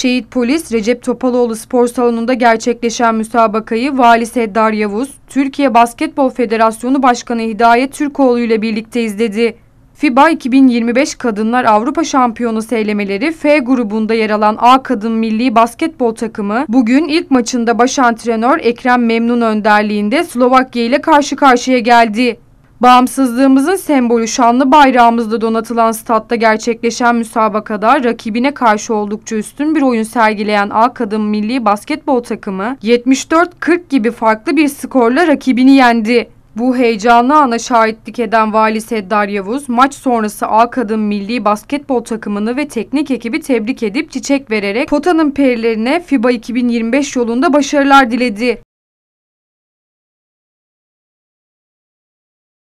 Şehit polis Recep Topaloğlu spor salonunda gerçekleşen müsabakayı Vali Seddar Yavuz, Türkiye Basketbol Federasyonu Başkanı Hidayet Türkoğlu ile birlikte izledi. FIBA 2025 Kadınlar Avrupa Şampiyonu elemeleri F grubunda yer alan A Kadın Milli Basketbol Takımı bugün ilk maçında baş antrenör Ekrem Memnun önderliğinde Slovakya ile karşı karşıya geldi. Bağımsızlığımızın sembolü şanlı bayrağımızla donatılan statta gerçekleşen müsabakada rakibine karşı oldukça üstün bir oyun sergileyen A Kadın Milli Basketbol takımı 74-40 gibi farklı bir skorla rakibini yendi. Bu heyecanlı ana şahitlik eden Vali Seddar Yavuz, maç sonrası A Kadın Milli Basketbol takımını ve teknik ekibi tebrik edip çiçek vererek potanın perilerine FIBA 2025 yolunda başarılar diledi.